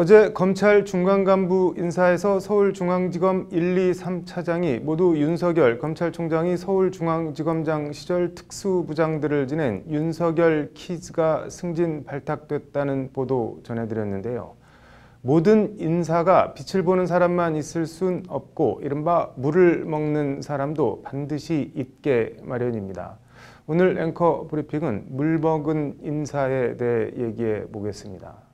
어제 검찰 중간 간부 인사에서 서울중앙지검 1, 2, 3차장이 모두 윤석열 검찰총장이 서울중앙지검장 시절 특수부장들을 지낸 윤석열 키즈가 승진 발탁됐다는 보도 전해드렸는데요. 모든 인사가 빛을 보는 사람만 있을 순 없고 이른바 물을 먹는 사람도 반드시 있게 마련입니다. 오늘 앵커 브리핑은 물 먹은 인사에 대해 얘기해 보겠습니다.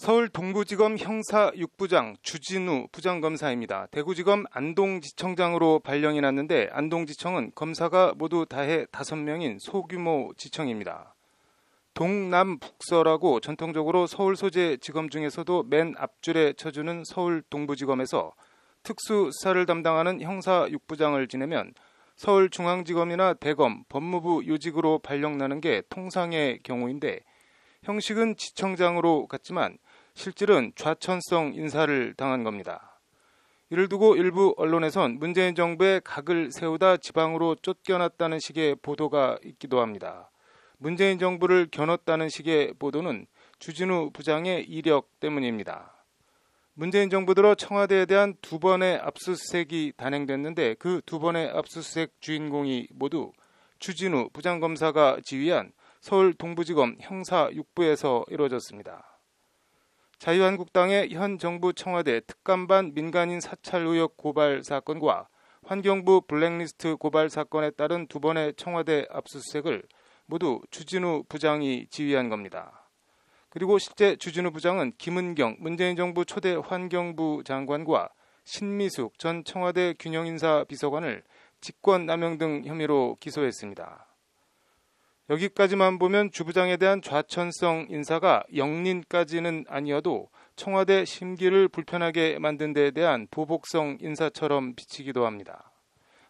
서울 동부지검 형사 6부장 주진우 부장검사입니다. 대구지검 안동지청장으로 발령이 났는데 안동지청은 검사가 모두 다해 5명인 소규모 지청입니다. 동남북서라고 전통적으로 서울 소재 지검 중에서도 맨 앞줄에 쳐주는 서울 동부지검에서 특수수사를 담당하는 형사 6부장을 지내면 서울중앙지검이나 대검, 법무부 요직으로 발령나는 게 통상의 경우인데 형식은 지청장으로 갔지만 실질은 좌천성 인사를 당한 겁니다. 이를 두고 일부 언론에선 문재인 정부의 각을 세우다 지방으로 쫓겨났다는 식의 보도가 있기도 합니다. 문재인 정부를 겨눴다는 식의 보도는 주진우 부장의 이력 때문입니다. 문재인 정부 들어 청와대에 대한 두 번의 압수수색이 단행됐는데 그 두 번의 압수수색 주인공이 모두 주진우 부장검사가 지휘한 서울 동부지검 형사 6부에서 이루어졌습니다. 자유한국당의 현 정부 청와대 특감반 민간인 사찰 의혹 고발 사건과 환경부 블랙리스트 고발 사건에 따른 두 번의 청와대 압수수색을 모두 주진우 부장이 지휘한 겁니다. 그리고 실제 주진우 부장은 김은경 문재인 정부 초대 환경부 장관과 신미숙 전 청와대 균형인사 비서관을 직권남용 등 혐의로 기소했습니다. 여기까지만 보면 주부장에 대한 좌천성 인사가 영린까지는 아니어도 청와대 심기를 불편하게 만든 데에 대한 보복성 인사처럼 비치기도 합니다.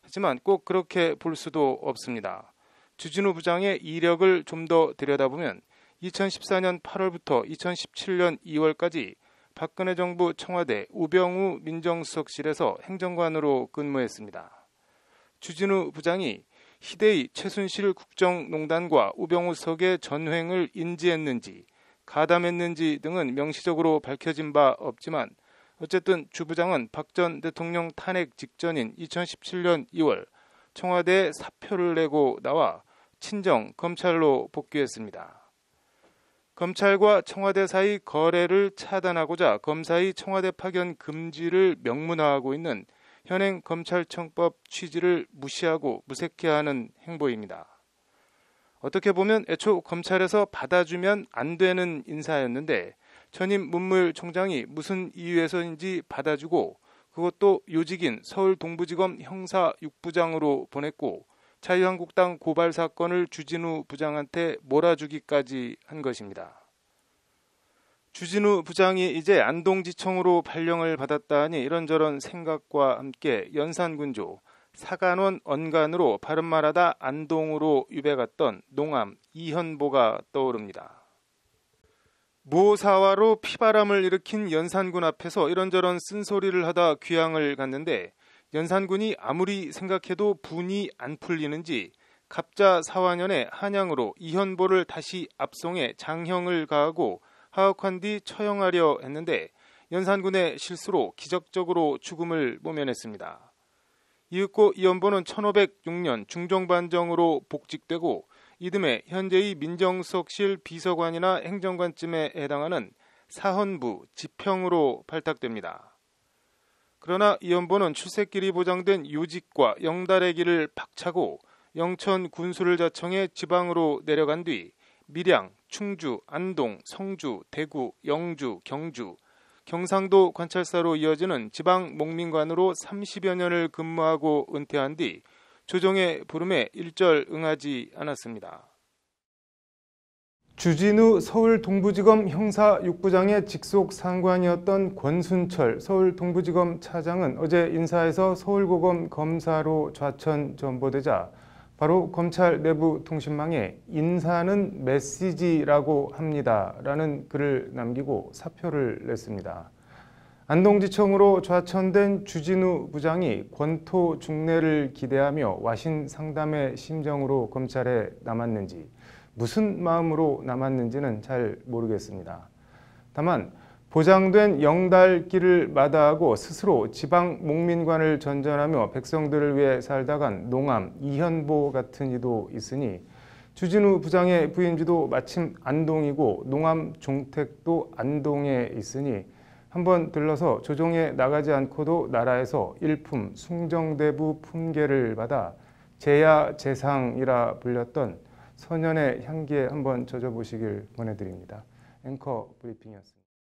하지만 꼭 그렇게 볼 수도 없습니다. 주진우 부장의 이력을 좀 더 들여다보면 2014년 8월부터 2017년 2월까지 박근혜 정부 청와대 우병우 민정수석실에서 행정관으로 근무했습니다. 주진우 부장이 희대의 최순실 국정농단과 우병우석의 전횡을 인지했는지 가담했는지 등은 명시적으로 밝혀진 바 없지만 어쨌든 주 부장은 박 전 대통령 탄핵 직전인 2017년 2월 청와대 사표를 내고 나와 친정 검찰로 복귀했습니다. 검찰과 청와대 사이 거래를 차단하고자 검사의 청와대 파견 금지를 명문화하고 있는 현행 검찰청법 취지를 무시하고 무색해하는 행보입니다. 어떻게 보면 애초 검찰에서 받아주면 안 되는 인사였는데 전임 문물 총장이 무슨 이유에서인지 받아주고 그것도 요직인 서울동부지검 형사 6부장으로 보냈고 자유한국당 고발 사건을 주진우 부장한테 몰아주기까지 한 것입니다. 주진우 부장이 이제 안동지청으로 발령을 받았다니 이런저런 생각과 함께 연산군조, 사간원 언간으로 바른말하다 안동으로 유배갔던 농암 이현보가 떠오릅니다. 모사화로 피바람을 일으킨 연산군 앞에서 이런저런 쓴소리를 하다 귀향을 갔는데 연산군이 아무리 생각해도 분이 안 풀리는지 갑자 사화년에 한양으로 이현보를 다시 압송해 장형을 가하고 파악한 뒤 처형하려 했는데 연산군의 실수로 기적적으로 죽음을 모면했습니다. 이윽고 이연보는 1506년 중종반정으로 복직되고 이듬해 현재의 민정석실 비서관이나 행정관쯤에 해당하는 사헌부 지평으로 발탁됩니다. 그러나 이연보는 출세길이 보장된 요직과 영달의 길을 박차고 영천 군수를 자청해 지방으로 내려간 뒤 밀양, 충주, 안동, 성주, 대구, 영주, 경주, 경상도 관찰사로 이어지는 지방 목민관으로 30여 년을 근무하고 은퇴한 뒤 조정의 부름에 일절 응하지 않았습니다. 주진우 서울 동부지검 형사 6부장의 직속 상관이었던 권순철 서울 동부지검 차장은 어제 인사에서 서울고검 검사로 좌천 전보되자 바로 검찰 내부 통신망에 인사는 메시지라고 합니다라는 글을 남기고 사표를 냈습니다. 안동지청으로 좌천된 주진우 부장이 권토 중례를 기대하며 와신 상담의 심정으로 검찰에 남았는지 무슨 마음으로 남았는지는 잘 모르겠습니다. 다만 보장된 영달길을 마다하고 스스로 지방 목민관을 전전하며 백성들을 위해 살다간 농암, 이현보 같은 이도 있으니 주진우 부장의 부인지도 마침 안동이고 농암 종택도 안동에 있으니 한번 들러서 조정에 나가지 않고도 나라에서 일품 숭정대부 품계를 받아 제야 재상이라 불렸던 선연의 향기에 한번 젖어보시길 권해드립니다. 앵커 브리핑이었습니다.